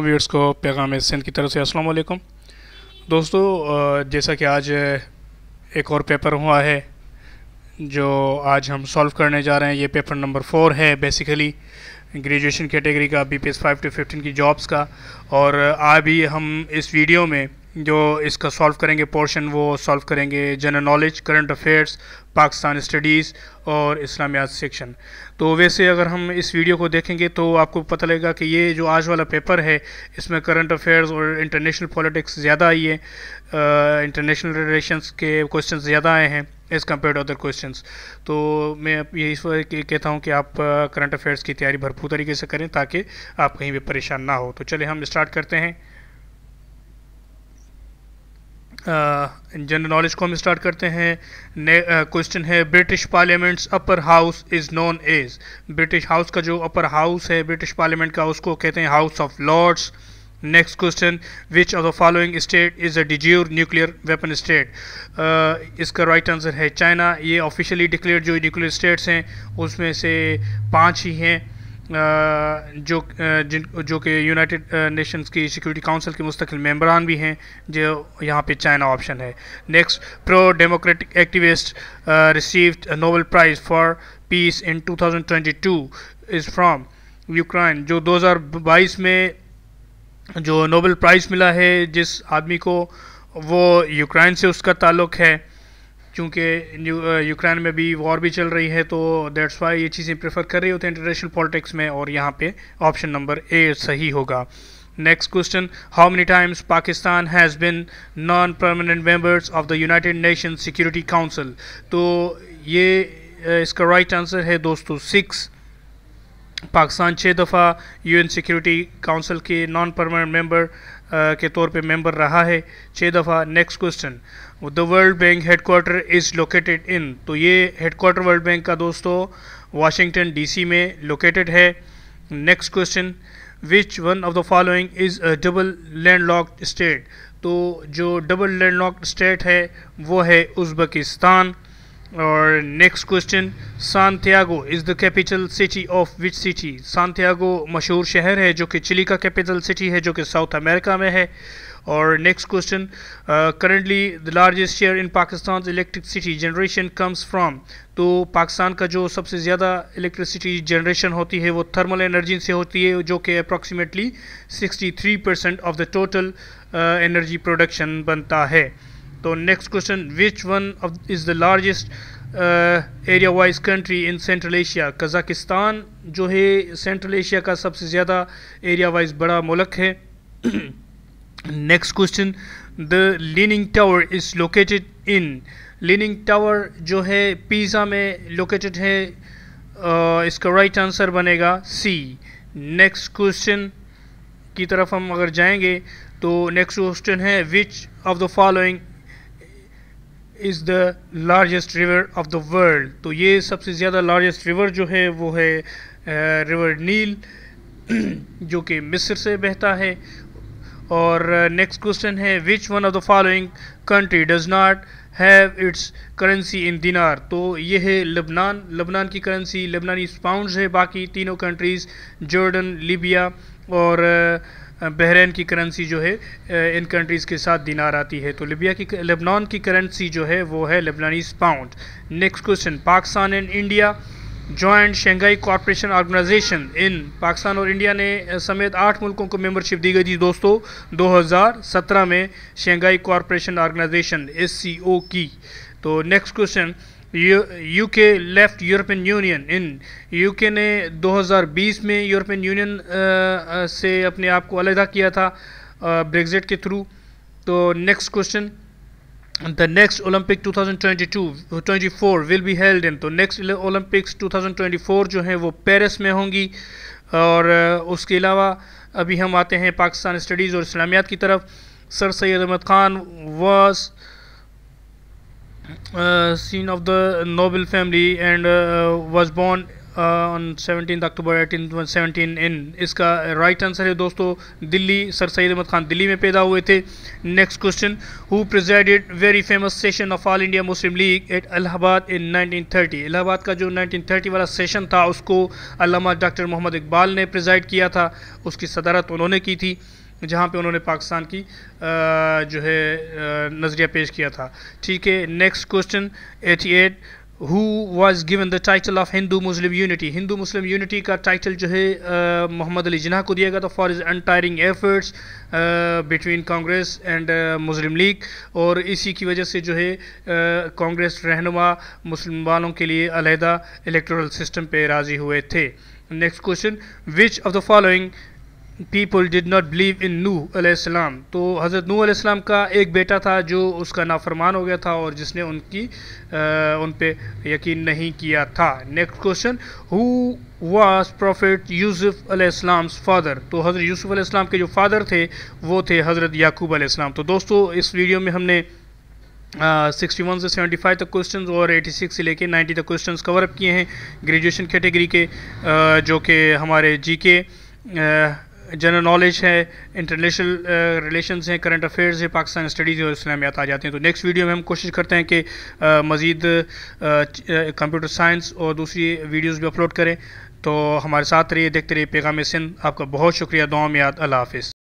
viewers को पैगाम सिंध की तरफ से अस्सलाम वालेकुम दोस्तों जैसा कि आज एक और पेपर हुआ है जो आज हम सॉल्व करने जा रहे हैं ये पेपर नंबर फोर है बेसिकली ग्रेजुएशन कैटेगरी का B P S five two fifteen की जॉब्स का और भी हम इस वीडियो में जो इसका सॉल्व करेंगे पोर्शन वो सॉल्व करेंगे general knowledge current affairs Pakistan studies और इस्लामियात सेक्शन तो वैसे अगर हम इस वीडियो को देखेंगे तो आपको पता लगेगा कि ये जो आज वाला पेपर है इसमें करंट अफेयर्स और इंटरनेशनल पॉलिटिक्स ज़्यादा आई है इंटरनेशनल रिलेशंस के क्वेश्चन ज़्यादा आए हैं as compare to other question तो मैं यही इस वजह कहता हूँ कि आप करंट अफेयर्स की तैयारी भरपूर तरीके से करें ताकि आप कहीं भी परेशान ना हो तो चले हम स्टार्ट करते हैं जनरल नॉलेज को हम स्टार्ट करते हैं क्वेश्चन है British parliament's upper house is known as British house का जो अपर हाउस है ब्रिटिश पार्लियामेंट का उसको कहते हैं house of lords next question which of the following state is a de jure nuclear weapon state इसका राइट right आंसर है China ये ऑफिशियली डिक्लेयर जो न्यूक्लियर स्टेट्स हैं उसमें से पाँच ही हैं जो जिन जो कि यूनाइटेड नेशंस की सिक्योरिटी काउंसिल के मुस्तकिल मेम्बरान भी हैं जो यहाँ पे चाइना ऑप्शन है next pro democratic activist receive Nobel prize for peace in 2022 is from Ukraine जो 2022 में जो नोबल प्राइज़ मिला है जिस आदमी को वो यूक्रेन से उसका ताल्लुक़ है क्योंकि यूक्रेन में भी वॉर भी चल रही है तो दैट्स वाई ये चीज़ें प्रेफर कर रही होती हैं इंटरनेशनल पॉलिटिक्स में और यहाँ पे ऑप्शन नंबर ए सही होगा next question how many times Pakistan has been non permanent members of the United Nation security council तो ये इसका राइट right आंसर है दोस्तों सिक्स पाकिस्तान छः दफ़ा यूएन सिक्योरिटी काउंसिल के नॉन परमानेंट मेंबर के तौर पे मेंबर रहा है छः दफ़ा next question the world bank headquarter is located in तो ये हेडकोार्टर वर्ल्ड बैंक का दोस्तों वाशिंगटन डीसी में लोकेटेड है next question which one of the following is a double land locked state तो जो डबल लैंड लॉक्ड स्टेट है वो है उज्बेकिस्तान और next question Santiago is the capital city of which city Santiago मशहूर शहर है जो कि चिली का कैपिटल सिटी है जो कि साउथ अमेरिका में है और next question currently the largest share in Pakistan electricity generation comes from तो पाकिस्तान का जो सबसे ज़्यादा इलेक्ट्रिसिटी जनरेशन होती है वो थर्मल एनर्जी से होती है जो कि approximately 63 percent of the total energy production बनता है तो next question which one of is the largest area wise country in central Asia Kazakhstan जो है सेंट्रल एशिया का सबसे ज़्यादा एरिया वाइज बड़ा मुल्क है next question the leaning tower is located in leaning tower जो है पिज़ा में लोकेटेड है uh, इसका राइट right आंसर बनेगा सी नेक्स्ट क्वेश्चन की तरफ हम अगर जाएंगे तो नेक्स्ट क्वेश्चन है which of the following is the largest river of the world तो ये सबसे ज़्यादा लार्जेस्ट रिवर जो है वो है रिवर नील जो कि मिस्र से बहता है और नेक्स्ट क्वेश्चन है which one of the following country does not have its currency in dinar तो ये है लबनान लबनान की करेंसी लबनानी पाउंड है बाकी तीनों कंट्रीज़ जॉर्डन लीबिया और uh, बहरीन की करेंसी जो है इन कंट्रीज़ के साथ दिनार आती है तो लिबिया की लेबनान की करेंसी जो है वो है Lebanese pound next question Pakistan and India joint Shanghai corporation organization in Pakistan और इंडिया ने समेत आठ मुल्कों को मेंबरशिप दी गई थी दोस्तों 2017 में शंघाई कॉरपोरेशन ऑर्गेनाइजेशन एस की तो next question U K left European union in UK ने 2020 में यूरोपियन यूनियन से अपने आप को अलहदा किया था ब्रेग्जिट के थ्रू तो next question the next Olympic 2022-24 will be held in तो नेक्स्ट ओलंपिक्स 2024 जो हैं वो पेरिस में होंगी और उसके अलावा अभी हम आते हैं पाकिस्तान स्टडीज़ और इस्लामियात की तरफ सर सैद अहमद ख़ान वास Uh, scene of the noble family and uh, was born on seventeen October eighteen seventeen in इसका राइट आंसर है दोस्तों दिल्ली सर सैद अहमद खान दिल्ली में पैदा हुए थे next question who presided very famous session of All India Muslim League at Allahabad in nineteen thirty Allahabad का जो nineteen thirty वाला सेशन था उसको अलामा डॉक्टर मोहम्मद इकबाल ने प्रजाइड किया था उसकी सदारत उन्होंने की थी जहाँ पे उन्होंने पाकिस्तान की जो है नज़रिया पेश किया था ठीक है next question 88 who was given the title of Hindu Muslim unity Hindu Muslim unity का टाइटल जो है मोहम्मद अली जिन्ना को दिया गया था for is untiring efforts between Congress and Muslim League और इसी की वजह से जो है कांग्रेस रहनुमा मुस्लिम वालों के लिए अलहदा इलेक्टोरल सिस्टम पे राज़ी हुए थे next question which of the following people did not believe in नू आसम तो हज़रत नू आसम का एक बेटा था जो उसका नाफरमान हो गया था और जिसने उनकी आ, उन पर यकीन नहीं किया था next question who was prophet Yusuf अलैहिस्सलाम्स फादर तो हज़रत यूसुफ अलैहिस्सलाम के जो फादर थे वो थे हज़रत याकूब आलाम तो दोस्तों इस वीडियो में हमने सिक्सटी वन से सेवेंटी फाइव तक क्वेश्चन और एटी सिक्स से लेके नाइन्टी तक क्वेश्चन कवर अप किए हैं ग्रेजुएशन कैटेगरी के आ, जो कि हमारे जी के आ, जनरल नॉलेज है इंटरनेशनल रिलेशंस uh, हैं करंट अफेयर्स है पाकिस्तान स्टडीज़ और इस्लामियात आ जाते हैं तो नेक्स्ट वीडियो में हम कोशिश करते हैं कि मज़ीद कंप्यूटर साइंस और दूसरी वीडियोज़ भी अपलोड करें तो हमारे साथ रहिए देखते रहिए पैगाम सिंध आपका बहुत शुक्रिया दुआ में याद अल्लाह हाफिज़